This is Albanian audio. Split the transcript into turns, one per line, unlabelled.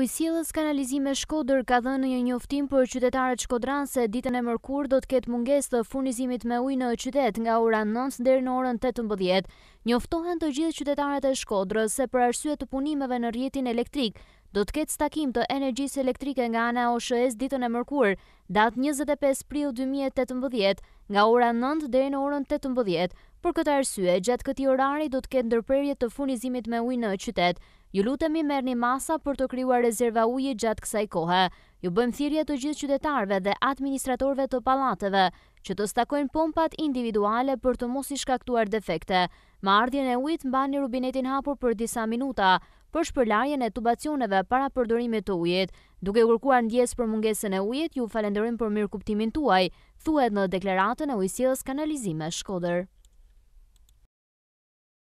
Ujësjellës kanalizime Shkodër ka dhënë një njoftim për qytetarët shkodranë se ditën e mërkur do të ketë munges të furnizimit me ujë në qytet nga ura 9 dhe në orën 18. Njoftohen të gjithë qytetarët e Shkodrë se për arsye të punimeve në rjetin elektrik, do të ketë stakim të energjisë elektrike nga ana OSHS ditën e mërkur, datë 25 prill 2018, nga ora 9 dhe në orën 18, Për këtë arsye, gjatë këti orari do të ketë ndërprerje të funizimit me ujë në qytet. Ju lutemi një masa për të kryua rezerva ujë gjatë kësaj kohë. Ju bëjmë thirje të gjithë qytetarve dhe administratorve të palateve, që të stakojnë pompat individuale për të mos i shkaktuar defekte. Ma ardhjën e ujt mba një rubinetin hapur për disa minuta, për shpërlarjen e tubacioneve para përdorimit të ujit. Duke kërkuar ndjes për mungesën e ujit, ju falenderim për mirë kuptimin tuaj, thuhet në deklaratën e ujësjës kanalizime shkoder.